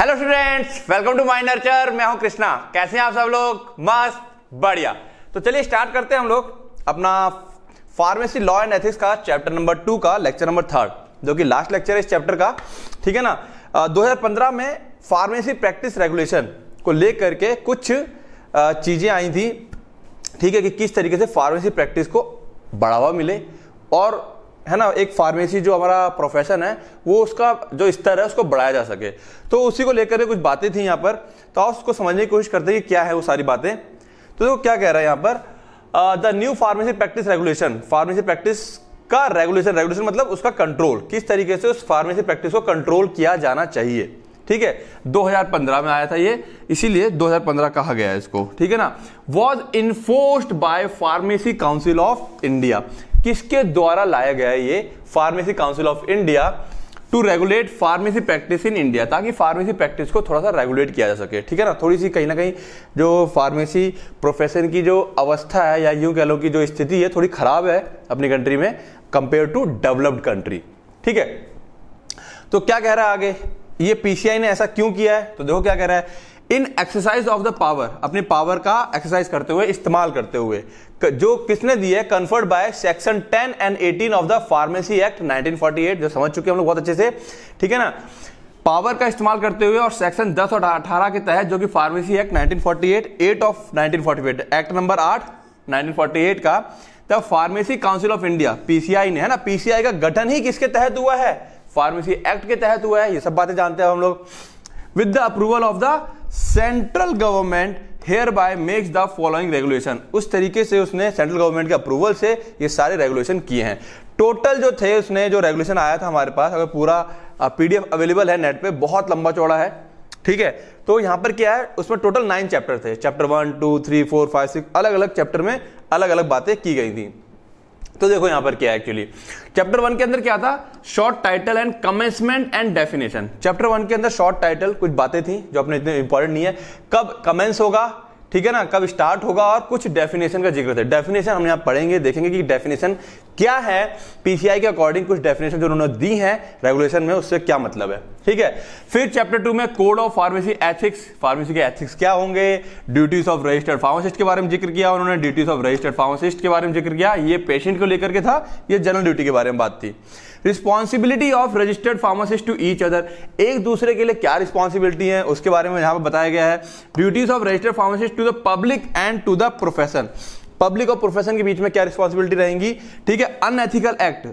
hello students welcome to my nurture मैं हूं कृष्णा कैसे हैं आप सब लोग मस्त बढ़िया तो चलिए स्टार्ट करते हैं हम लोग अपना फार्मेसी लॉ एंड एथिक्स का चैप्टर नंबर टू का लेक्चर नंबर थर्ड जो कि लास्ट लेक्चर है इस चैप्टर का ठीक है ना दो में फार्मेसी प्रैक्टिस रेगुलेशन को लेकर के कुछ चीज़ें आई थी ठीक है कि किस तरीके से फार्मेसी प्रैक्टिस को बढ़ावा मिले और है ना एक फार्मेसी जो हमारा प्रोफेशन है वो उसका जो स्तर है उसको बढ़ाया जा सके तो उसी को लेकर कुछ बातें थी यहाँ पर तो आप उसको समझने की कोशिश करते हैं कि क्या है वो सारी बातें तो देखो क्या कह रहा है यहाँ पर the new pharmacy practice regulation pharmacy practice का रेगुलेशन रेगुलेशन मतलब उसका कंट्रोल किस तरीके से उस फार्मेसी प्रैक्टिस को कंट्रोल किया जाना चाहिए ठीक है 2015 में आया था ये इसीलिए 2015 कहा गया है इसको ठीक है ना was enforced by pharmacy council of India किसके द्वारा लाया गया है ये pharmacy council of India to regulate pharmacy practice in India ताकि फार्मेसी प्रैक्टिस को थोड़ा सा रेगुलेट किया जा सके ठीक है ना थोड़ी सी कहीं ना कहीं जो फार्मेसी प्रोफेशन की जो अवस्था है या यूं कह लो कि जो स्थिति है थोड़ी खराब है अपनी कंट्री में कंपेयर टू डेवलप्ड कंट्री ठीक है तो क्या कह रहा है आगे ये पीसीआई ने ऐसा क्यों किया है तो देखो क्या कह रहा है in exercise of the power अपने पावर का एक्सरसाइज करते हुए इस्तेमाल करते हुए जो किसने दी है conferred by section 10 and 18 of the pharmacy act 1948 जो समझ चुके हम लोग बहुत अच्छे से ठीक है ना पावर का इस्तेमाल करते हुए और सेक्शन 10 और 18 के तहत जो कि pharmacy act 1948 eight of 1948 act number आठ 1948 का the pharmacy council of India PCI ने है ना पीसीआई का गठन ही किसके तहत हुआ है फार्मेसी एक्ट के तहत हुआ है ये सब बातें जानते हैं हम लोग with the approval of the central government hereby makes the following regulation उस तरीके से उसने सेंट्रल गवर्नमेंट के अप्रूवल से ये सारे रेगुलेशन किए हैं टोटल जो थे उसने जो रेगुलेशन आया था हमारे पास अगर पूरा पीडीएफ अवेलेबल है नेट पे बहुत लंबा चौड़ा है ठीक है तो यहाँ पर क्या है उसमें टोटल नाइन चैप्टर थे chapter one two three four five six अलग अलग चैप्टर में अलग अलग बातें की गई थी तो देखो यहां पर क्या एक्चुअली चैप्टर वन के अंदर क्या था short title and commencement and definition chapter one के अंदर शॉर्ट टाइटल कुछ बातें थी जो अपने इतने इंपॉर्टेंट नहीं है कब कमेंस होगा ठीक है ना कब स्टार्ट होगा और कुछ डेफिनेशन का जिक्र था डेफिनेशन हम यहाँ पढ़ेंगे देखेंगे कि डेफिनेशन क्या है पीसीआई के अकॉर्डिंग कुछ डेफिनेशन जो उन्होंने दी है रेगुलेशन में उससे क्या मतलब है ठीक है फिर चैप्टर टू में code of pharmacy ethics pharmacy के एथिक्स क्या होंगे ड्यूटीज ऑफ रजिस्टर्ड फार्मासिस्ट के बारे में जिक्र किया उन्होंने ड्यूटीज ऑफ रजिस्टर्ड फार्मासिस्ट के बारे में जिक्र किया ये पेशेंट को लेकर के था ये जनरल ड्यूटी के बारे में बात थी responsibility of registered pharmacist to each other एक दूसरे के लिए क्या रिस्पॉन्सिबिलिटी है उसके बारे में यहां पर बताया गया है duties of registered pharmacist to the public and to the profession public और प्रोफेशन के बीच में क्या रिस्पॉन्सिबिलिटी रहेंगी ठीक है अनएथिकल एक्ट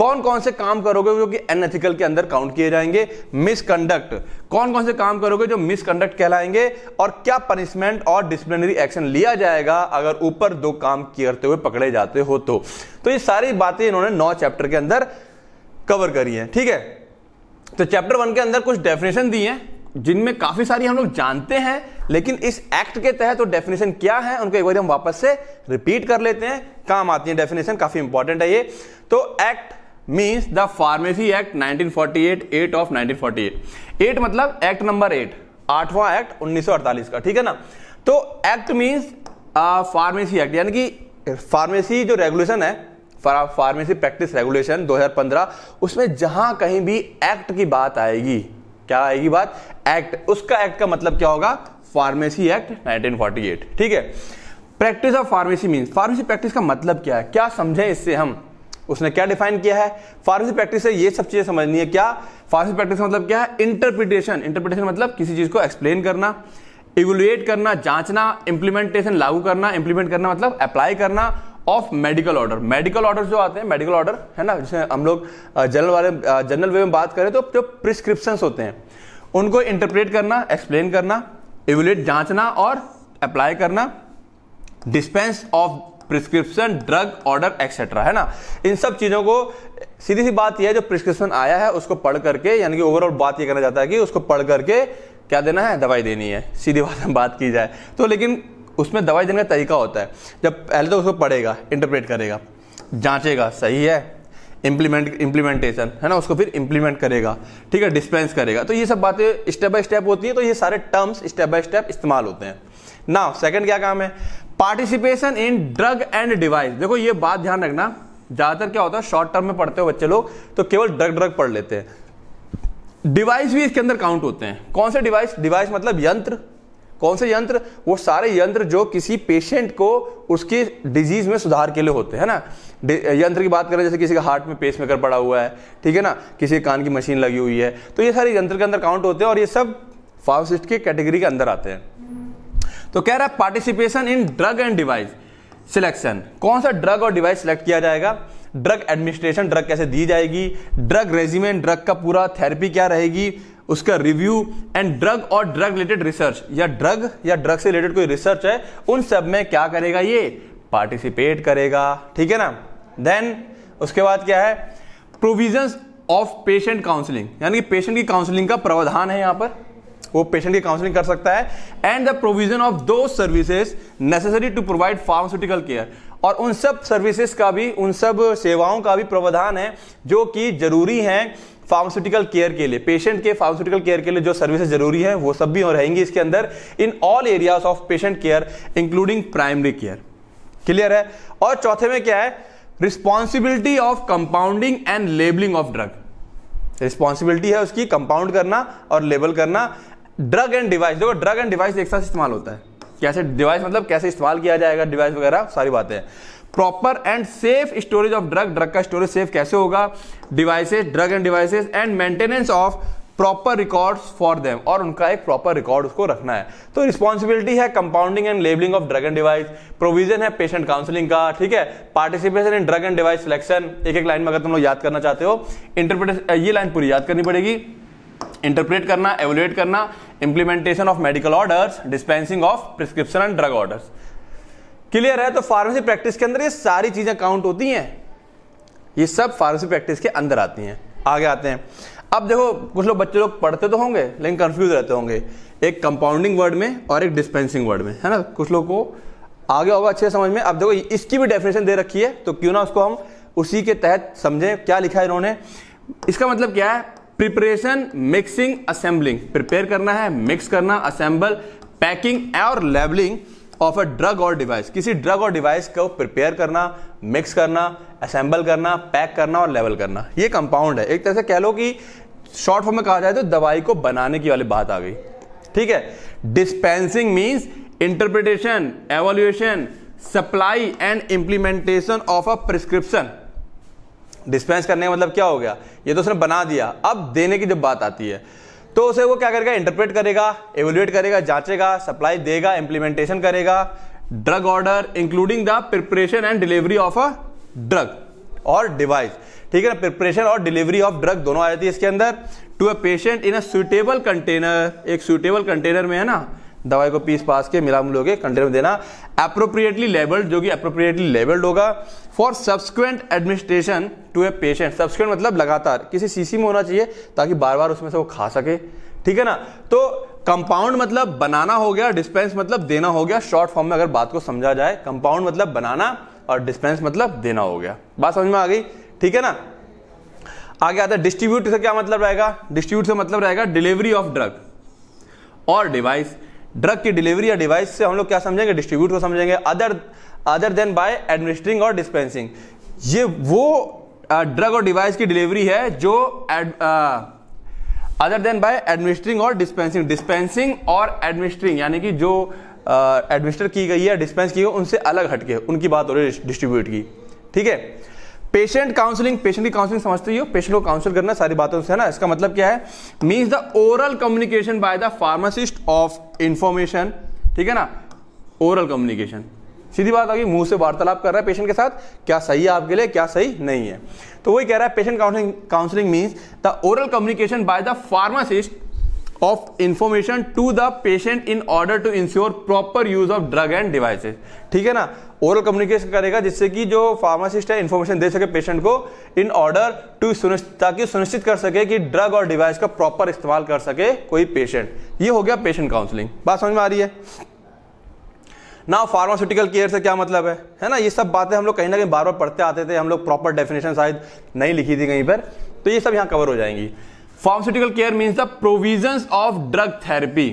कौन कौन से काम करोगे जो कि अनएथिकल के अंदर काउंट किए जाएंगे मिसकंडक्ट कौन कौन से काम करोगे जो मिसकंडक्ट कहलाएंगे और क्या पनिशमेंट और डिसिप्लिनरी एक्शन लिया जाएगा अगर ऊपर दो काम करते हुए पकड़े जाते हो तो तो ये सारी बातें इन्होंने नौ चैप्टर के अंदर कवर करी है ठीक है तो चैप्टर वन के अंदर कुछ डेफिनेशन दी है जिनमें काफी सारी हम लोग जानते हैं लेकिन इस एक्ट के तहत तो डेफिनेशन क्या है उनको एक बार हम वापस से रिपीट कर लेते हैं काम आती है डेफिनेशन काफी इंपॉर्टेंट है ये तो act means the pharmacy act 1948 eight of 1948 eight मतलब एक्ट नंबर एट आठवां एक्ट 1948 का ठीक है ना तो एक्ट मीन्स फार्मेसी एक्ट यानी कि फार्मेसी जो रेगुलेशन है फार्मेसी प्रैक्टिस रेगुलेशन 2015 उसमें जहां कहीं भी एक्ट की बात आएगी क्या आएगी बात एक्ट उसका एक्ट का मतलब क्या होगा फार्मेसी एक्ट 1948 ठीक है practice of pharmacy mean pharmacy practice का मतलब क्या है क्या समझे इससे हम उसने क्या डिफाइन किया है फार्मेसी प्रैक्टिस से ये सब चीज़ें समझनी है क्या फार्मेसी प्रैक्टिस का मतलब क्या है इंटरप्रिटेशन इंटरप्रिटेशन मतलब किसी चीज़ को एक्सप्लेन करना इवेलुएट करना जांचना इंप्लीमेंटेशन लागू करना इंप्लीमेंट करना मतलब अप्लाई करना of medical order medical order जो आते हैं मेडिकल ऑर्डर है ना जैसे हम लोग जनरल वाले जनरल वे में बात करें तो जो प्रिस्क्रिप्शन होते हैं उनको इंटरप्रेट करना एक्सप्लेन करना एवुलेट जांचना और अप्लाई करना dispense of prescription drug order etcetera है ना इन सब चीज़ों को सीधी सी बात यह है जो प्रिस्क्रिप्शन आया है उसको पढ़ करके यानी कि ओवरऑल बात यह करना चाहता है कि उसको पढ़ करके क्या देना है दवाई देनी है सीधी बात हम बात की जाए तो लेकिन उसमें दवाई देने का तरीका होता है जब पहले तो उसको पढ़ेगा इंटरप्रेट करेगा जांचेगा सही है इम्प्लीमेंट इम्प्लीमेंटेशन है ना उसको फिर इम्प्लीमेंट करेगा ठीक है डिस्पेंस करेगा तो ये सब बातें स्टेप बाय स्टेप होती हैं तो ये सारे टर्म्स स्टेप बाय स्टेप इस्तेमाल होते हैं ना सेकंड क्या काम है participation in drug and device देखो ये बात ध्यान रखना ज़्यादातर क्या होता है शॉर्ट टर्म में पढ़ते हो बच्चे लोग तो केवल ड्रग ड्रग पढ़ लेते हैं डिवाइस भी इसके अंदर काउंट होते हैं कौन से डिवाइस डिवाइस मतलब यंत्र कौन से यंत्र वो सारे यंत्र जो किसी पेशेंट को उसकी डिजीज में सुधार के लिए होते हैं ना यंत्र की बात करें जैसे किसी का हार्ट में पेस मेकर पड़ा हुआ है ठीक है ना किसी कान की मशीन लगी हुई है तो ये सारे यंत्र के अंदर काउंट होते हैं और ये सब फार्मासिस्ट के कैटेगरी के अंदर आते हैं तो कह रहा है participation in drug and device selection कौन सा ड्रग और डिवाइस सिलेक्ट किया जाएगा ड्रग एडमिनिस्ट्रेशन ड्रग कैसे दी जाएगी ड्रग रेजिमेंट ड्रग का पूरा थेरेपी क्या रहेगी उसका रिव्यू एंड ड्रग और ड्रग रिलेटेड रिसर्च या ड्रग या ड्रग से रिलेटेड कोई रिसर्च है उन सब में क्या करेगा ये पार्टिसिपेट करेगा ठीक है ना देन उसके बाद क्या है प्रोविजंस ऑफ पेशेंट काउंसलिंग यानी कि पेशेंट की काउंसलिंग का प्रावधान है यहां पर वो पेशेंट की काउंसलिंग कर सकता है and the provision of those services necessary to provide pharmaceutical care और उन सब सर्विसेज का भी उन सब सेवाओं का भी प्रावधान है जो कि जरूरी हैं फार्मास्यूटिकल केयर के लिए पेशेंट के फार्मास्यूटिकल केयर के लिए जो सर्विसेज जरूरी है वो सब भी रहेंगी इसके अंदर in all areas of patient care including primary care clear है और चौथे में क्या है responsibility of compounding and labelling of drug responsibility है उसकी कंपाउंड करना और लेबल करना ड्रग एंड डिवाइस देखो ड्रग एंड डिवाइस एक साथ इस्तेमाल होता है कैसे डिवाइस मतलब कैसे इस्तेमाल किया जाएगा डिवाइस वगैरह सारी बातें हैं proper and safe storage of drug drug का स्टोरेज सेफ कैसे होगा devices drug and devices and maintenance of proper records for them और उनका एक प्रॉपर रिकॉर्ड उसको रखना है तो रिस्पॉन्सिबिलिटी है compounding and labelling of drug and device provision है पेशेंट काउंसलिंग का ठीक है participation in drug and device selection एक एक लाइन में अगर तुम लोग याद करना चाहते हो इंटरप्रिटेशन ये लाइन पूरी याद करनी पड़ेगी इंटरप्रेट करना एवोलेट करना implementation of medical orders dispensing of prescription and drug orders clear है तो फार्मेसी प्रैक्टिस के अंदर ये सारी चीजें काउंट होती हैं ये सब फार्मेसी प्रैक्टिस के अंदर आती हैं आगे आते हैं अब देखो कुछ लोग बच्चे लोग पढ़ते तो होंगे लेकिन कंफ्यूज रहते होंगे एक कंपाउंडिंग वर्ड में और एक डिस्पेंसिंग वर्ड में है ना कुछ लोग को आगे होगा अच्छे समझ में अब देखो इसकी भी डेफिनेशन दे रखी है तो क्यों ना उसको हम उसी के तहत समझें क्या लिखा है इन्होंने इसका मतलब क्या है प्रिपरेशन मिक्सिंग असेंबलिंग प्रिपेयर करना है मिक्स करना असेंबल पैकिंग और लेबलिंग ऑफ अ ड्रग और डिवाइस किसी ड्रग और डिवाइस को प्रिपेयर करना मिक्स करना असेंबल करना पैक करना और लेवल करना ये कंपाउंड है एक तरह से कह लो कि शॉर्ट फॉर्म में कहा जाए तो दवाई को बनाने की वाली बात आ गई ठीक है dispensing means interpretation evaluation supply and implementation of a prescription dispense करने का मतलब क्या हो गया ये तो उसने बना दिया अब देने की जब बात आती है तो उसे वो क्या करेगा इंटरप्रेट करेगा एवोल्यूएट करेगा जांचेगा सप्लाई देगा इंप्लीमेंटेशन करेगा drug order including the preparation and delivery of a drug और डिवाइस ठीक है ना प्रिपरेशन और डिलीवरी ऑफ ड्रग दोनों आ जाती है इसके अंदर to a patient in a suitable container एक सुटेबल कंटेनर में है ना दवाई को पीस पास के मिला मिलोगे कंटेनर में देना अप्रोप्रिएटली लेबल्ड जो कि अप्रोप्रिएटली लेबल्ड होगा for subsequent administration to a patient subsequent मतलब लगातार किसी सीसी में होना चाहिए ताकि बार बार उसमें से वो खा सके ठीक है ना तो कंपाउंड मतलब बनाना हो गया डिस्पेंस मतलब देना हो गया शॉर्ट फॉर्म में अगर बात को समझा जाए कंपाउंड मतलब बनाना और डिस्पेंस मतलब देना हो गया बात समझ में आ गई ठीक है ना आगे आता है डिस्ट्रीब्यूट से क्या मतलब रहेगा डिस्ट्रीब्यूट से मतलब रहेगा डिलीवरी ऑफ ड्रग और डिवाइस ड्रग की डिलीवरी या डिवाइस से हम लोग क्या समझेंगे डिस्ट्रीब्यूट को समझेंगे other other than by administering और डिस्पेंसिंग ये वो ड्रग और डिवाइस की डिलीवरी है जो अदर देन बाय एडमिनिस्ट्रिंग और डिस्पेंसिंग डिस्पेंसिंग और एडमिनिस्ट्रिंग यानी कि जो एडमिनिस्टर uh, की गई है डिस्पेंस की गई उनसे अलग हटके उनकी बात हो रही है डिस्ट्रीब्यूट की ठीक है पेशेंट काउंसलिंग पेशेंट की काउंसलिंग समझते ही हो पेशेंट को काउंसिल करना सारी बातों से है ना इसका मतलब क्या है means the oral communication by the pharmacist of information ठीक है ना ओरल कम्युनिकेशन सीधी बात होगी मुंह से वार्तालाप कर रहा है पेशेंट के साथ क्या सही है आपके लिए क्या सही नहीं है तो वही कह रहा है patient counselling counselling means the oral communication by the pharmacist of information to the patient in order to ensure proper use of drug and devices ठीक है ना ओरल कम्युनिकेशन करेगा जिससे कि जो फार्मासिस्ट है इन्फॉर्मेशन दे सके पेशेंट को इन ऑर्डर टू सुनिश्चित ताकि सुनिश्चित कर सके कि ड्रग और डिवाइस का प्रॉपर इस्तेमाल कर सके कोई पेशेंट ये हो गया पेशेंट काउंसलिंग बात समझ में आ रही है ना फार्मास्यूटिकल केयर से क्या मतलब है है ना ये सब बातें हम लोग कहीं ना कहीं बार बार पढ़ते आते थे हम लोग प्रॉपर डेफिनेशन शायद नहीं लिखी थी कहीं पर तो ये सब यहाँ कवर हो जाएंगी pharmaceutical care means the provision of drug therapy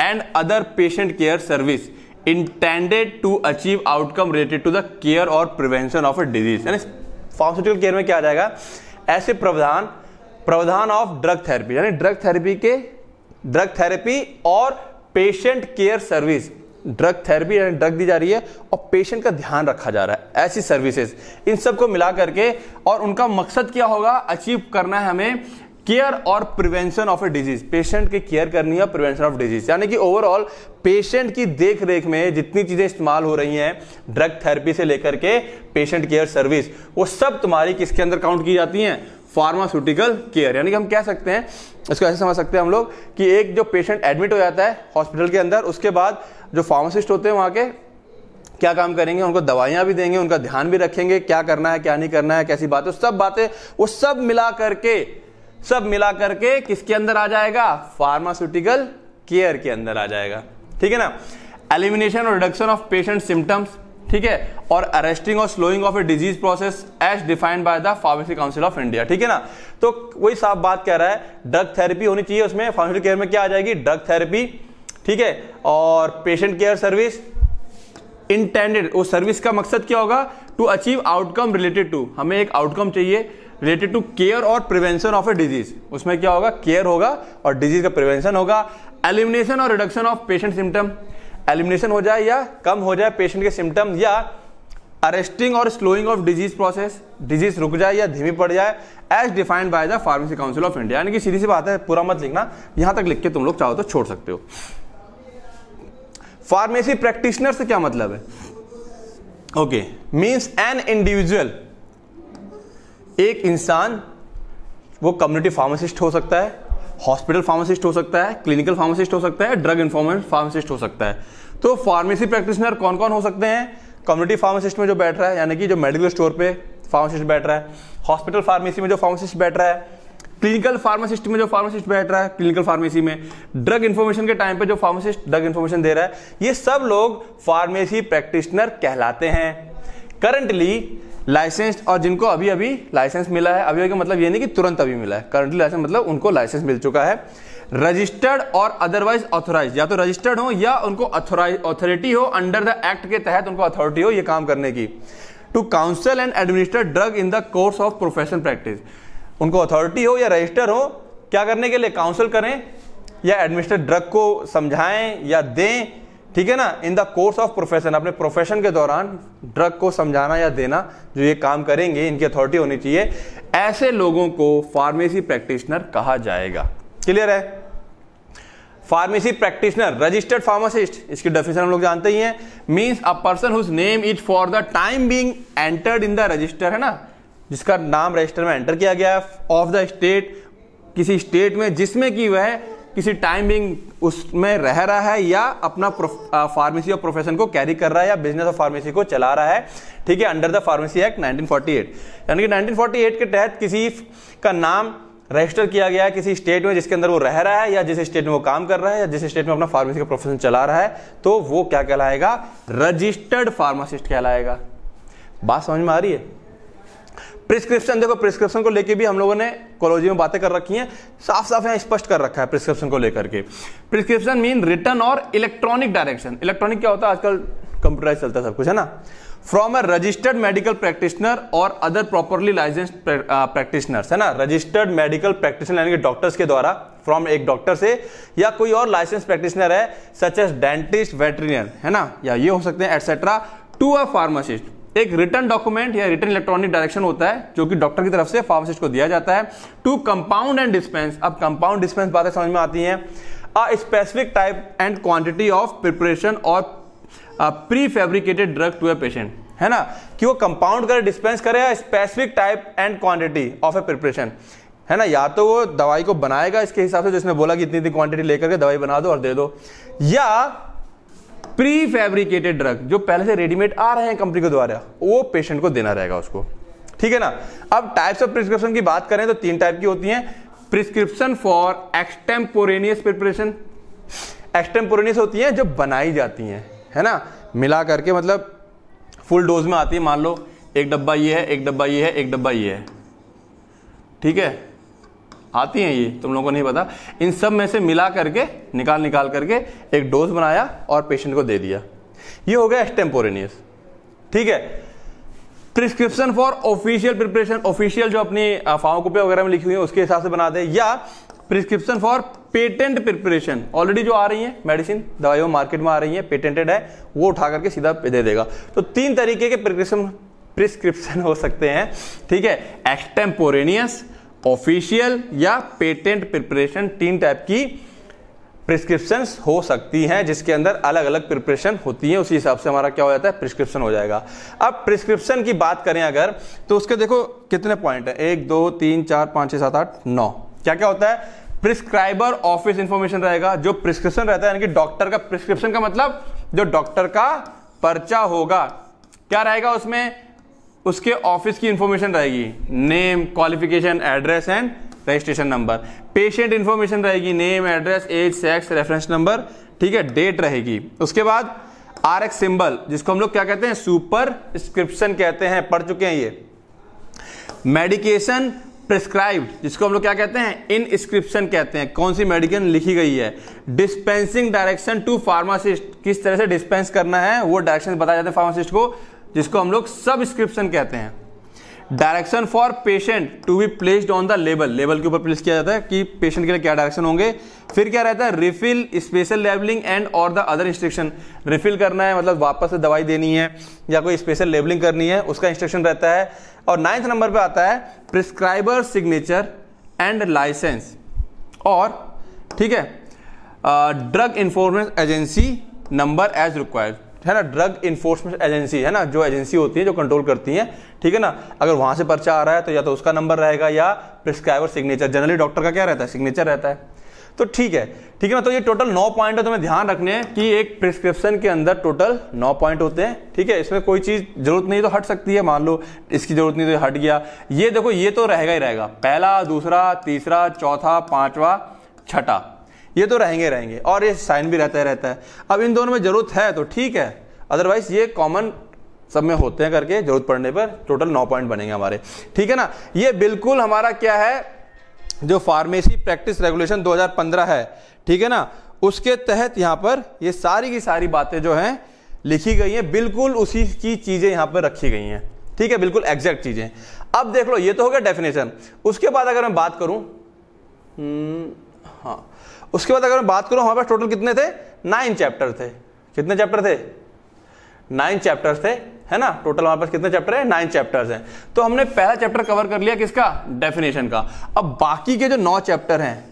and other patient care service intended to achieve outcome related to the care और प्रिवेंशन ऑफ अ डिजीज यानी फार्मास्यूटिकल केयर में क्या आ जाएगा ऐसे प्रावधान प्रावधान ऑफ ड्रग थेरेपी यानी ड्रग थेरेपी के ड्रग थेरेपी और patient care service drug therapy यानी ड्रग दी जा रही है और पेशेंट का ध्यान रखा जा रहा है ऐसी सर्विसेज इन सब को मिला करके और उनका मकसद क्या होगा अचीव करना है हमें केयर और prevention of a disease patient की केयर करनी है प्रिवेंशन ऑफ डिजीज यानी कि ओवरऑल पेशेंट की देख रेख में जितनी चीजें इस्तेमाल हो रही हैं ड्रग थेरेपी से लेकर के पेशेंट केयर सर्विस वो सब तुम्हारी किसके अंदर काउंट की जाती हैं फार्मास्यूटिकल केयर यानी कि हम कह सकते हैं इसको ऐसे समझ सकते हैं हम लोग कि एक जो पेशेंट एडमिट हो जाता है हॉस्पिटल के अंदर उसके बाद जो फार्मासिस्ट होते हैं वहाँ के क्या काम करेंगे उनको दवाइयाँ भी देंगे उनका ध्यान भी रखेंगे क्या करना है क्या नहीं करना है कैसी बातें सब बातें वो सब मिला करके सब मिला करके किसके अंदर आ जाएगा फार्मास्यूटिकल केयर के अंदर आ जाएगा ठीक है ना एलिमिनेशन और रिडक्शन ऑफ पेशेंट सिम्टम्स ठीक है और अरेस्टिंग और slowing of a disease process as defined by the pharmacy council of India ठीक है ना तो वही साफ बात कह रहा है ड्रग थेरेपी होनी चाहिए उसमें फार्मेसी केयर में क्या आ जाएगी ड्रग थेरेपी ठीक है और पेशेंट केयर सर्विस इंटेंडेड वो सर्विस का मकसद क्या होगा to achieve outcome related to हमें एक आउटकम चाहिए रिलेटेड टू केयर और प्रिवेंशन ऑफ ए डिजीज उसमें क्या होगा केयर होगा और डिजीज का प्रिवेंशन होगा एलिमिनेशन और reduction of patient symptom elimination हो जाए या कम हो जाए पेशेंट के सिम्टम या अरेस्टिंग और slowing of disease process disease रुक जाए या धीमी पड़ जाए as defined by the pharmacy council of India यानी कि सीधी सी बात है पूरा मत लिखना यहां तक लिख के तुम लोग चाहो तो छोड़ सकते हो फार्मेसी प्रैक्टिशनर से क्या मतलब है ओके मींस एन इंडिविजुअल एक इंसान वो कम्युनिटी फार्मासिस्ट हो सकता है हॉस्पिटल फार्मासिस्ट हो सकता है क्लिनिकल फार्मासिस्ट हो सकता है ड्रग इन्फॉर्मेंट फार्मासिस्ट हो सकता है तो फार्मेसी प्रैक्टिशनर कौन कौन हो सकते हैं कम्युनिटी फार्मासिस्ट में जो बैठ रहा है यानी कि जो मेडिकल स्टोर पे फार्मासिस्ट बैठ रहा है हॉस्पिटल फार्मेसी में जो फार्मासिस्ट बैठ रहा है क्लिनिकल फार्मासिस्ट में जो फार्मासिस्ट बैठ रहा है क्लिनिकल फार्मेसी में ड्रग इन्फॉर्मेशन के टाइम पे जो फार्मासिस्ट ड्रग इन्फॉर्मेशन दे रहा है ये सब लोग फार्मेसी प्रैक्टिशनर कहलाते हैं करंटली लाइसेंस्ड और जिनको अभी अभी लाइसेंस मिला है अभी अभी मतलब ये नहीं कि तुरंत अभी मिला है करंटली लाइसेंस मतलब उनको लाइसेंस मिल चुका है रजिस्टर्ड और अदरवाइज ऑथोराइज या तो रजिस्टर्ड हो या उनको अथॉरिटी हो अंडर द एक्ट के तहत उनको अथॉरिटी हो ये काम करने की to counsel and administer drug in the course of professional practice उनको अथॉरिटी हो या रजिस्टर हो क्या करने के लिए काउंसिल करें या एडमिनिस्टर ड्रग को समझाएं या दें ठीक है ना in the course of profession अपने प्रोफेशन के दौरान ड्रग को समझाना या देना जो ये काम करेंगे इनकी अथॉरिटी होनी चाहिए ऐसे लोगों को फार्मेसी प्रैक्टिशनर कहा जाएगा क्लियर है फार्मेसी प्रैक्टिशनर रजिस्टर्ड फार्मासिस्ट इसकी डेफिनेशन हम लोग जानते ही हैं means a person whose name is for the time being entered in the register है ना जिसका नाम रजिस्टर में एंटर किया गया है ऑफ द स्टेट किसी स्टेट में जिसमें कि वह किसी टाइम बिंग उसमें रह रहा है या अपना फार्मेसी और प्रोफेशन को कैरी कर रहा है या बिजनेस और फार्मेसी को चला रहा है ठीक है अंडर द फार्मेसी एक्ट 1948 यानी कि 1948 के तहत किसी का नाम रजिस्टर किया गया है किसी स्टेट में जिसके अंदर वो रह रहा है या जिस स्टेट में वो काम कर रहा है या जिस स्टेट में अपना फार्मेसी का प्रोफेशन चला रहा है तो वो क्या कहलाएगा रजिस्टर्ड फार्मासिस्ट कहलाएगा बात समझ में आ रही है प्रिस्क्रिप्शन देखो प्रिस्क्रिप्शन को लेके भी हम लोगों ने कॉलोजी में बातें कर रखी हैं साफ साफ यहाँ स्पष्ट कर रखा है प्रिस्क्रिप्शन को लेकर के प्रिस्क्रिप्शन मीन रिटर्न और इलेक्ट्रॉनिक डायरेक्शन इलेक्ट्रॉनिक क्या होता है आजकल कंप्यूटराइज चलता है सब कुछ है ना from a registered medical practitioner और अदर प्रॉपरली लाइसेंस प्रैक्टिशनर्स है ना रजिस्टर्ड मेडिकल प्रैक्टिशनर यानी कि डॉक्टर्स के द्वारा फ्रॉम एक डॉक्टर से या कोई और लाइसेंस प्रैक्टिशनर है सच एस डेंटिस्ट वेटरियन है ना या ये हो सकते हैं एटसेट्रा टू अ फार्मासिस्ट एक रिटर्न डॉक्यूमेंट या रिटर्न इलेक्ट्रॉनिक डायरेक्शन होता है जो कि डॉक्टर की तरफ से फार्मासिस्ट को दिया जाता है टू कंपाउंड एंड डिस्पेंस अब कंपाउंड डिस्पेंस बातें समझ में आती हैं a specific type and quantity of preparation और pre fabricated drug to a patient है ना कि वो कंपाउंड करे डिस्पेंस करे या specific type and quantity of a preparation है ना या तो वो दवाई को बनाएगा इसके हिसाब से जिसने बोला कि इतनी इतनी क्वांटिटी लेकर के दवाई बना दो और दे दो या प्री फैब्रिकेटेड ड्रग जो पहले से रेडीमेड आ रहे हैं कंपनी के द्वारा वो पेशेंट को देना रहेगा उसको ठीक है ना अब टाइप्स ऑफ प्रिस्क्रिप्शन की बात करें तो तीन टाइप की होती हैं prescription for extemporaneous preparation extemporaneous होती हैं जो बनाई जाती हैं है ना मिला करके मतलब फुल डोज में आती है मान लो एक डब्बा ये है एक डब्बा ये है एक डब्बा ये है ठीक है आती हैं ये तुम लोगों को नहीं पता इन सब में से मिला करके निकाल निकाल करके एक डोज बनाया और पेशेंट को दे दिया ये हो गया एक्सटेम्पोरेनियस ठीक है prescription for official preparation official जो अपनी फार्माकोपिया वगैरह में लिखी हुई है उसके हिसाब से बना दे या prescription for patent preparation already जो आ रही है मेडिसिन दवाइयों मार्केट में आ रही है पेटेंटेड है वो उठा करके सीधा दे देगा तो तीन तरीके के प्रिस्क्रिप्शन प्रिस्क्रिप्शन हो सकते हैं ठीक है एक्सटेम्पोरेनियस ऑफिशियल या पेटेंट प्रिपरेशन तीन टाइप की प्रिस्क्रिप्शन हो सकती हैं जिसके अंदर अलग अलग प्रिपरेशन होती है उसी हिसाब से हमारा क्या हो जाता है प्रिस्क्रिप्शन हो जाएगा अब प्रिस्क्रिप्शन की बात करें अगर तो उसके देखो कितने पॉइंट है एक दो तीन चार पांच छह सात आठ नौ क्या क्या होता है प्रिस्क्राइबर ऑफिस इंफॉर्मेशन रहेगा जो प्रिस्क्रिप्शन रहता है यानी कि डॉक्टर का प्रिस्क्रिप्शन का मतलब जो डॉक्टर का पर्चा होगा क्या रहेगा उसमें उसके ऑफिस की इंफॉर्मेशन रहेगी name qualification address and registration number patient information रहेगी name address age sex reference number ठीक है डेट रहेगी उसके बाद आर एक्स सिंबल जिसको हम लोग क्या कहते हैं सुपर स्क्रिप्शन कहते हैं पढ़ चुके हैं ये मेडिकेशन प्रिस्क्राइब जिसको हम लोग क्या कहते हैं इनस्क्रिप्शन कहते हैं कौन सी मेडिकल लिखी गई है डिस्पेंसिंग डायरेक्शन टू फार्मासिस्ट किस तरह से डिस्पेंस करना है वो डायरेक्शन बताया जाता है फार्मासिस्ट को जिसको हम लोग सबस्क्रिप्शन कहते हैं direction for patient to be placed on the label label के ऊपर प्लेस किया जाता है कि पेशेंट के लिए क्या डायरेक्शन होंगे फिर क्या रहता है रिफिल स्पेशल लेबलिंग एंड और द अदर इंस्ट्रक्शन रिफिल करना है मतलब वापस से दवाई देनी है या कोई स्पेशल लेबलिंग करनी है उसका इंस्ट्रक्शन रहता है और नाइन्थ नंबर पर आता है प्रिस्क्राइबर सिग्नेचर एंड लाइसेंस और ठीक है drug enforcement agency number as required है ना ड्रग इन्फोर्समेंट एजेंसी है ना जो एजेंसी होती है जो कंट्रोल करती है ठीक है ना अगर वहां से पर्चा आ रहा है तो या तो उसका नंबर रहेगा या प्रिस्क्राइबर सिग्नेचर जनरली डॉक्टर का क्या रहता है सिग्नेचर रहता है तो ठीक है ठीक है ना तो ये टोटल नौ पॉइंट है तो हमें ध्यान रखने हैं कि एक प्रिस्क्रिप्शन के अंदर टोटल नौ पॉइंट होते हैं ठीक है इसमें कोई चीज जरूरत नहीं तो हट सकती है मान लो इसकी जरूरत नहीं तो हट गया ये देखो ये तो रहेगा ही रहेगा पहला दूसरा तीसरा चौथा पांचवा छठा ये तो रहेंगे रहेंगे और ये साइन भी रहता है रहता है अब इन दोनों में ज़रूरत है तो ठीक है अदरवाइज ये कॉमन सब में होते हैं करके जरूरत पड़ने पर टोटल नौ पॉइंट बनेंगे हमारे ठीक है ना ये बिल्कुल हमारा क्या है जो फार्मेसी प्रैक्टिस रेगुलेशन 2015 है ठीक है ना उसके तहत यहां पर ये सारी की सारी बातें जो हैं लिखी गई हैं बिल्कुल उसी की चीज़ें यहां पर रखी गई हैं ठीक है बिल्कुल एग्जैक्ट चीज़ें अब देख लो ये तो हो गया डेफिनेशन उसके बाद अगर मैं बात करूं हम्म, हाँ उसके बाद अगर मैं बात करूं हमारे पास टोटल कितने थे नाइन चैप्टर थे कितने चैप्टर थे नाइन चैप्टर थे है ना टोटल हमारे पास कितने चैप्टर है नाइन चैप्टर्स हैं तो हमने पहला चैप्टर कवर कर लिया किसका डेफिनेशन का अब बाकी के जो नौ चैप्टर हैं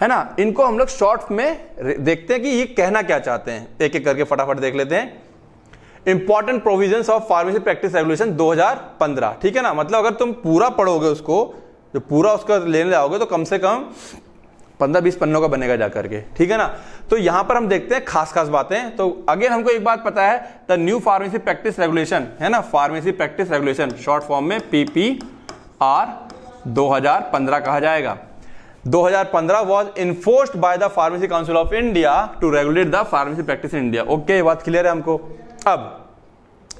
है ना इनको हम लोग शॉर्ट में देखते हैं कि ये कहना क्या चाहते हैं एक एक करके फटाफट देख लेते हैं important provision of pharmacy practice regulation 2015 ठीक है ना मतलब अगर तुम पूरा पढ़ोगे उसको जो पूरा उसका लेने जाओगे तो कम से कम पंद्रह बीस पन्नों का बनेगा जाकर के ठीक है ना तो यहां पर हम देखते हैं खास खास बातें तो अगेन हमको एक बात पता है the new pharmacy practice regulation है ना pharmacy practice regulation short form में पीपी आर 2015 कहा जाएगा 2015 was enforced by the pharmacy council of India to regulate the pharmacy practice in India okay बात क्लियर है हमको अब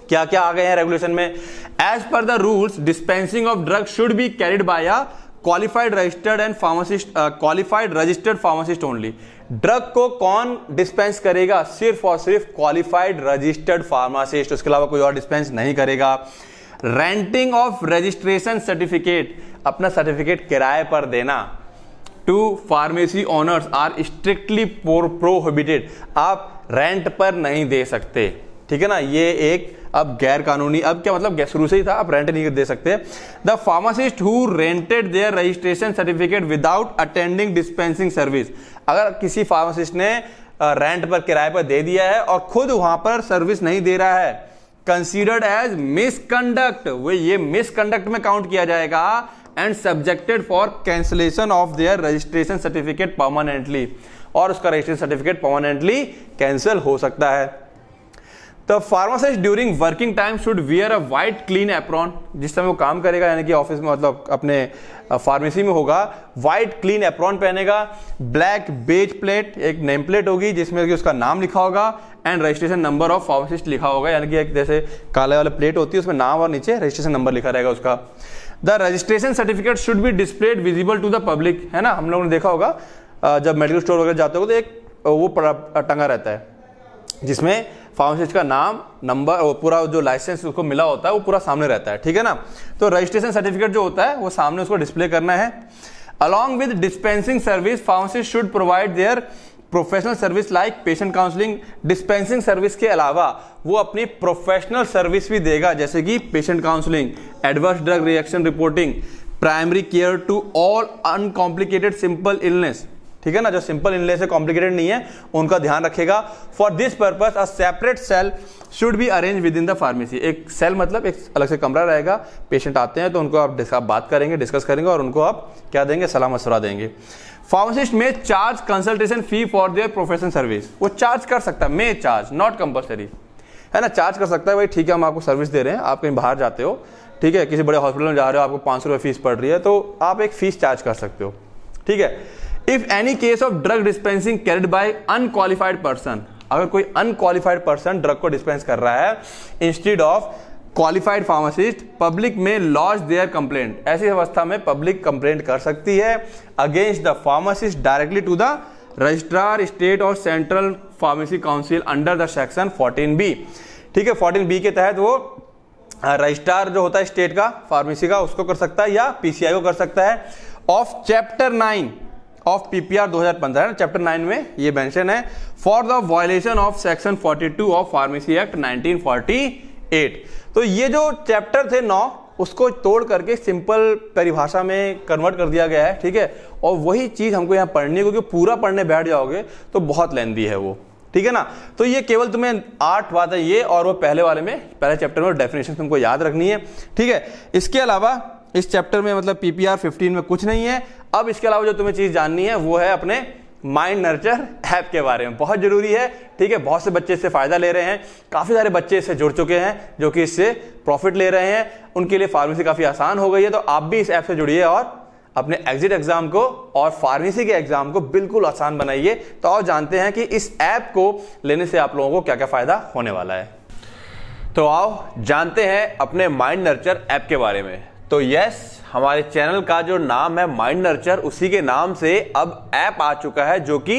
क्या क्या आ गए हैं रेगुलेशन में as per the rules dispensing of drug should be carried by a qualified registered and pharmacist qualified registered pharmacist only drug को कौन डिस्पेंस करेगा सिर्फ और सिर्फ क्वालिफाइड रजिस्टर्ड फार्मासिस्ट उसके अलावा कोई और डिस्पेंस नहीं करेगा रेंटिंग ऑफ रजिस्ट्रेशन सर्टिफिकेट अपना सर्टिफिकेट किराए पर देना to pharmacy owners are strictly prohibited आप रेंट पर नहीं दे सकते ठीक है ना ये एक अब गैर कानूनी अब क्या मतलब शुरू से ही था आप रेंट नहीं दे सकते the pharmacist who rented their registration certificate without attending dispensing service अगर किसी फार्मासिस्ट ने रेंट पर किराए पर दे दिया है और खुद वहां पर सर्विस नहीं दे रहा है कंसिडर्ड एज मिसकंडक्ट वे ये मिसकंडक्ट में काउंट किया जाएगा and subjected for cancellation of their registration certificate permanently और उसका रजिस्ट्रेशन सर्टिफिकेट परमानेंटली कैंसिल हो सकता है the pharmacist during working time should wear a white clean apron जिस समय वो काम करेगा यानी कि ऑफिस में मतलब अपने फार्मेसी में होगा वाइट क्लीन एप्रॉन पहनेगा ब्लैक बेज प्लेट एक नेम प्लेट होगी जिसमें कि उसका नाम लिखा होगा and registration number of pharmacist लिखा होगा यानी कि एक जैसे काले वाले प्लेट होती है उसमें नाम और नीचे रजिस्ट्रेशन नंबर लिखा रहेगा उसका the registration certificate should be displayed visible to the public है ना हम लोगों ने देखा होगा जब मेडिकल स्टोर वगैरह जाते हो तो एक वो टंगा रहता है जिसमें फार्मासिस्ट का नाम नंबर और पूरा जो लाइसेंस उसको मिला होता है वो पूरा सामने रहता है ठीक है ना तो रजिस्ट्रेशन सर्टिफिकेट जो होता है वो सामने उसको डिस्प्ले करना है along with dispensing service pharmacist should provide their professional service like patient counselling dispensing service के अलावा वो अपनी प्रोफेशनल सर्विस भी देगा जैसे कि patient counselling adverse drug reaction reporting primary care to all uncomplicated simple illness ठीक है ना जो सिंपल इनले से कॉम्प्लिकेटेड नहीं है उनका ध्यान रखेगा for this purpose a separate cell should be arrange within the pharmacy एक सेल मतलब एक अलग से कमरा रहेगा पेशेंट आते हैं तो उनको आप, आप बात करेंगे डिस्कस करेंगे और उनको आप क्या देंगे सलाह मशुरा देंगे pharmacist may charge consultation fee for their professional service वो चार्ज कर सकता है मे चार्ज नॉट कंपल्सरी है ना चार्ज कर सकता है भाई ठीक है हम आपको सर्विस दे रहे हैं आप कहीं बाहर जाते हो ठीक है किसी बड़े हॉस्पिटल में जा रहे हो आपको पाँच सौ रुपये फीस पड़ रही है तो आप एक फीस चार्ज कर सकते हो ठीक है if any case of drug dispensing carried by unqualified person अगर कोई अनक्वालिफाइड पर्सन ड्रग को डिस्पेंस कर रहा है instead of qualified pharmacist public may lodge their complaint ऐसी अवस्था में पब्लिक कंप्लेंट कर सकती है against the pharmacist directly to the registrar state और central pharmacy council under the section 14 B ठीक है 14 बी के तहत वो रजिस्ट्रार जो होता है स्टेट का फार्मेसी का उसको कर सकता है या पीसीआई को कर सकता है of chapter nine of PPR 2015 है चैप्टर 9 में ये मेंशन है for the violation of section 42 of pharmacy act 1948 तो ये जो चैप्टर थे नौ उसको तोड़ करके सिंपल परिभाषा में कन्वर्ट कर दिया गया है ठीक है और वही चीज़ हमको यहाँ पढ़नी है क्योंकि पूरा पढ़ने बैठ जाओगे तो बहुत लेंदी है वो ठीक है ना तो ये केवल तुम्हें आठ बात है ये और वो पहले वाले में पहले चैप्टर में डेफिनेशन तुमको याद रखनी है ठीक है इसके अलावा इस चैप्टर में मतलब पीपीआर 15 में कुछ नहीं है अब इसके अलावा जो तुम्हें चीज़ जाननी है वो है अपने माइंड नर्चर ऐप के बारे में बहुत ज़रूरी है ठीक है बहुत से बच्चे इससे फ़ायदा ले रहे हैं काफ़ी सारे बच्चे इससे जुड़ चुके हैं जो कि इससे प्रॉफिट ले रहे हैं उनके लिए फार्मेसी काफ़ी आसान हो गई है तो आप भी इस ऐप से जुड़िए और अपने एग्जिट एग्जाम को और फार्मेसी के एग्जाम को बिल्कुल आसान बनाइए तो और जानते हैं कि इस ऐप को लेने से आप लोगों को क्या क्या फ़ायदा होने वाला है तो आओ जानते हैं अपने माइंड नर्चर ऐप के बारे में तो यस हमारे चैनल का जो नाम है माइंड नर्चर उसी के नाम से अब ऐप आ चुका है जो कि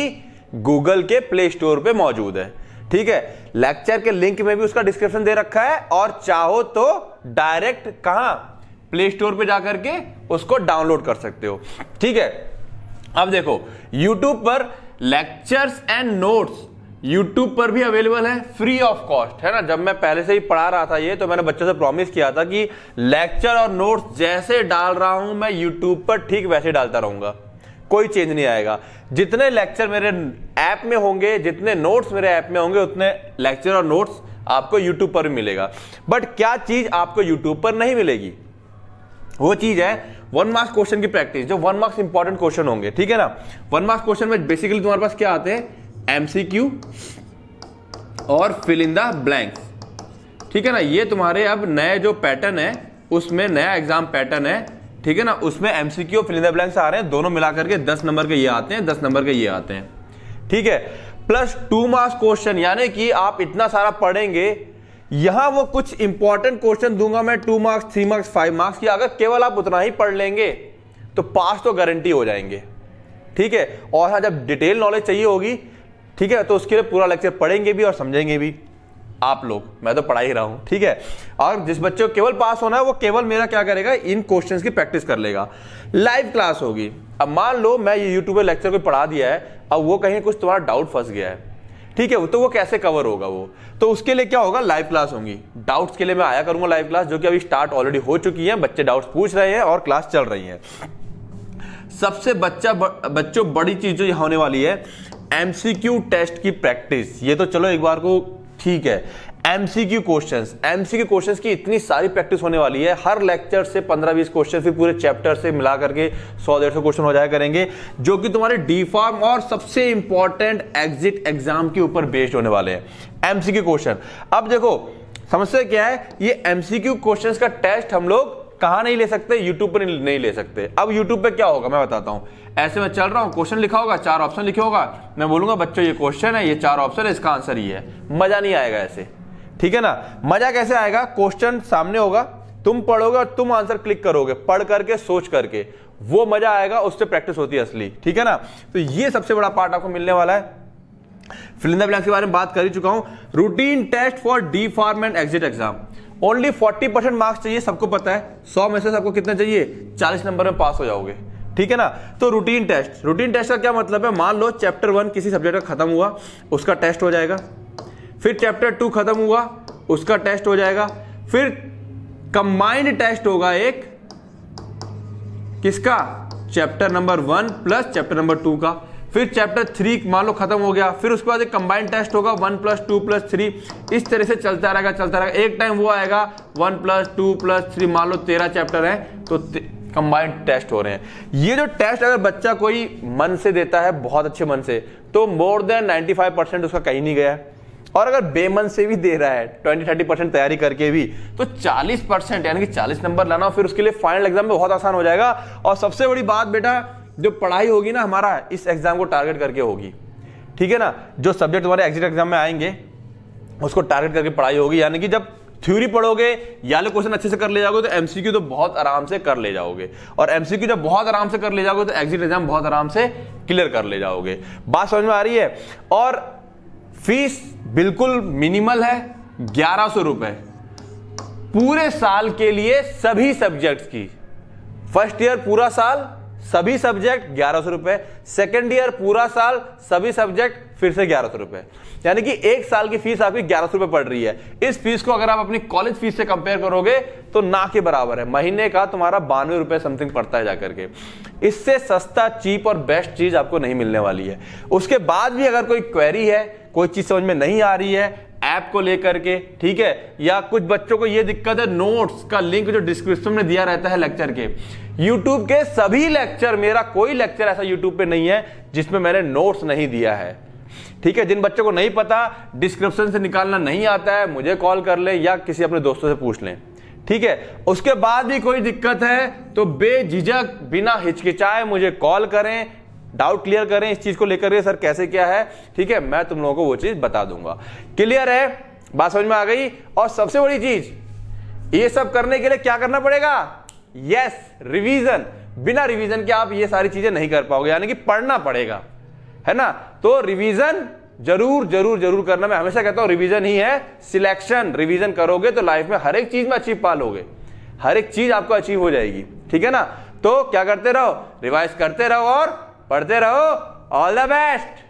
गूगल के प्ले स्टोर पे मौजूद है ठीक है लेक्चर के लिंक में भी उसका डिस्क्रिप्शन दे रखा है और चाहो तो डायरेक्ट कहा प्ले स्टोर पे जाकर के उसको डाउनलोड कर सकते हो ठीक है अब देखो यूट्यूब पर लेक्चर्स एंड नोट्स यूट्यूब पर भी अवेलेबल है फ्री ऑफ कॉस्ट है ना जब मैं पहले से ही पढ़ा रहा था ये तो मैंने बच्चों से प्रॉमिस किया था कि लेक्चर और नोट्स जैसे डाल रहा हूं मैं यूट्यूब पर ठीक वैसे डालता रहूंगा कोई चेंज नहीं आएगा जितने लेक्चर मेरे ऐप में होंगे जितने नोट्स मेरे ऐप में होंगे उतने लेक्चर और नोट्स आपको यूट्यूब पर मिलेगा बट क्या चीज आपको यूट्यूब पर नहीं मिलेगी वो चीज है वन मार्क्स क्वेश्चन की प्रैक्टिस जो वन मार्क्स इंपॉर्टेंट क्वेश्चन होंगे ठीक है ना वन मार्क्स क्वेश्चन में बेसिकली तुम्हारे पास क्या आते हैं एमसीक्यू और फिल इन द ब्लैंक्स ठीक है ना ये तुम्हारे अब नए जो पैटर्न है उसमें नया एग्जाम पैटर्न है ठीक है ना उसमें एमसीक्यू और फिल इन द ब्लैंक्स आ रहे हैं दोनों मिलाकर के दस नंबर के ये आते हैं दस नंबर के ये आते हैं ठीक है प्लस टू मार्क्स क्वेश्चन यानी कि आप इतना सारा पढ़ेंगे यहां वो कुछ इंपॉर्टेंट क्वेश्चन दूंगा मैं two marks three marks five marks की अगर केवल आप उतना ही पढ़ लेंगे तो पास तो गारंटी हो जाएंगे ठीक है और हाँ जब डिटेल नॉलेज चाहिए होगी ठीक है तो उसके लिए पूरा लेक्चर पढ़ेंगे भी और समझेंगे भी आप लोग मैं तो पढ़ा ही रहा हूं ठीक है और जिस बच्चे को केवल पास होना है वो केवल मेरा क्या करेगा इन क्वेश्चंस की प्रैक्टिस कर लेगा लाइव क्लास होगी अब मान लो मैं ये यूट्यूब पर लेक्चर को पढ़ा दिया है अब वो कहीं कुछ तुम्हारा डाउट फंस गया है ठीक है तो वो कैसे कवर होगा वो तो उसके लिए क्या होगा लाइव क्लास होंगी डाउट्स के लिए मैं आया करूंगा लाइव क्लास जो कि अभी स्टार्ट ऑलरेडी हो चुकी है बच्चे डाउट्स पूछ रहे हैं और क्लास चल रही है सबसे बच्चा बच्चों बड़ी चीज जो होने वाली है एमसीक्यू टेस्ट की प्रैक्टिस ये तो चलो एक बार को ठीक है एमसीक्यू क्वेश्चंस एमसीक्यू क्वेश्चंस की इतनी सारी प्रैक्टिस होने वाली है हर लेक्चर से 15-20 क्वेश्चन फिर पूरे चैप्टर से मिला करके 100 डेढ़ क्वेश्चन हो जाया करेंगे जो कि तुम्हारे डी फॉर्म और सबसे इंपॉर्टेंट एग्जिट एग्जाम के ऊपर बेस्ड होने वाले हैं एमसीक्यू क्वेश्चन अब देखो समस्या क्या है ये एमसीक्यू क्वेश्चन का टेस्ट हम लोग कहा नहीं ले सकते यूट्यूब पर नहीं ले सकते अब यूट्यूब पर क्या होगा मैं बताता हूं ऐसे में चल रहा हूँ क्वेश्चन लिखा होगा चार ऑप्शन लिखे होगा मैं बोलूंगा बच्चों ये क्वेश्चन है ये चार ऑप्शन है इसका आंसर ये है मजा नहीं आएगा ऐसे ठीक है ना मजा कैसे आएगा क्वेश्चन सामने होगा तुम पढ़ोगे और तुम आंसर क्लिक करोगे पढ़ करके सोच करके वो मजा आएगा उससे प्रैक्टिस होती है असली ठीक है ना तो ये सबसे बड़ा पार्ट आपको मिलने वाला है फिलिंदा ब्लैंक के बारे में बात कर ही चुका हूं routine test for D form and exit exam only 40 percent marks चाहिए सबको पता है 100 में से सबको कितने चाहिए 40 नंबर में पास हो जाओगे ठीक है ना तो रूटीन टेस्ट रूटीन टेस्ट का क्या मतलब है मान लो चैप्टर वन किसी सब्जेक्ट का खत्म हुआ उसका टेस्ट हो जाएगा फिर चैप्टर टू खत्म हुआ उसका टेस्ट हो जाएगा फिर कंबाइंड टेस्ट होगा एक किसका chapter number one plus chapter number two का फिर चैप्टर थ्री मान लो खत्म हो गया फिर उसके बाद एक कंबाइंड टेस्ट होगा one plus two plus three इस तरह से चलता रहेगा चलता रहेगा एक टाइम वो आएगा one plus two plus three मान लो तेरह चैप्टर है तो कंबाइंड टेस्ट हो रहे हैं ये जो टेस्ट अगर बच्चा कोई मन से देता है बहुत अच्छे मन से तो मोर देन 95 परसेंट उसका कहीं नहीं गया और अगर बेमन से भी दे रहा है ट्वेंटी थर्टी परसेंट तैयारी करके भी तो चालीस परसेंट यानी कि चालीस नंबर लाना फिर उसके लिए फाइनल एग्जाम में बहुत आसान हो जाएगा और सबसे बड़ी बात बेटा जो पढ़ाई होगी ना हमारा इस एग्जाम को टारगेट करके होगी ठीक है ना जो सब्जेक्ट तुम्हारे एग्जिट एग्जाम में आएंगे उसको टारगेट करके पढ़ाई होगी यानी कि जब थ्योरी पढ़ोगे या लो तो क्वेश्चन अच्छे से कर ले जाओगे तो एमसीक्यू तो बहुत आराम से कर ले जाओगे और एमसीक्यू जब बहुत आराम से कर ले जाओगे तो एग्जिट एग्जाम बहुत आराम से क्लियर कर ले जाओगे बात समझ में आ रही है और फीस बिल्कुल मिनिमल है ग्यारह सौ रुपए पूरे साल के लिए सभी सब्जेक्ट की फर्स्ट ईयर पूरा साल सभी सब्जेक्ट ग्यारह सौ रुपए सेकेंड ईयर पूरा साल सभी सब्जेक्ट फिर से ग्यारह सौ रुपए यानी कि एक साल की फीस आपकी ग्यारह सौ रुपए पड़ रही है इस फीस को अगर आप अपनी कॉलेज फीस से कंपेयर करोगे तो ना के बराबर है महीने का तुम्हारा बानवे रुपए समथिंग पड़ता है जाकर के इससे सस्ता चीप और बेस्ट चीज आपको नहीं मिलने वाली है उसके बाद भी अगर कोई क्वेरी है कोई चीज समझ में नहीं आ रही है ऐप को लेकर के ठीक है या कुछ बच्चों को यह दिक्कत है नोट्स का लिंक जो डिस्क्रिप्शन में दिया रहता है लेक्चर के यूट्यूब के सभी लेक्चर मेरा कोई लेक्चर ऐसा यूट्यूब पे नहीं है जिसमें मैंने नोट्स नहीं दिया है ठीक है जिन बच्चों को नहीं पता डिस्क्रिप्शन से निकालना नहीं आता है मुझे कॉल कर लें या किसी अपने दोस्तों से पूछ लें ठीक है उसके बाद भी कोई दिक्कत है तो बेझिझक बिना हिचकिचाए मुझे कॉल करें डाउट क्लियर करें इस चीज को लेकर सर कैसे क्या है ठीक है मैं तुम लोगों को वो चीज बता दूंगा क्लियर है बात समझ में आ गई और सबसे बड़ी चीज ये सब करने के लिए क्या करना पड़ेगा यस yes, रिवीजन बिना रिवीजन के आप ये सारी चीजें नहीं कर पाओगे यानी कि पढ़ना पड़ेगा है ना तो रिवीजन जरूर जरूर जरूर करना मैं हमेशा कहता हूं रिवीजन ही है सिलेक्शन रिवीजन करोगे तो लाइफ में हर एक चीज में अचीव पा लोगे हर एक चीज आपको अचीव हो जाएगी ठीक है ना तो क्या करते रहो रिवाइज करते रहो और पढ़ते रहो ऑल द बेस्ट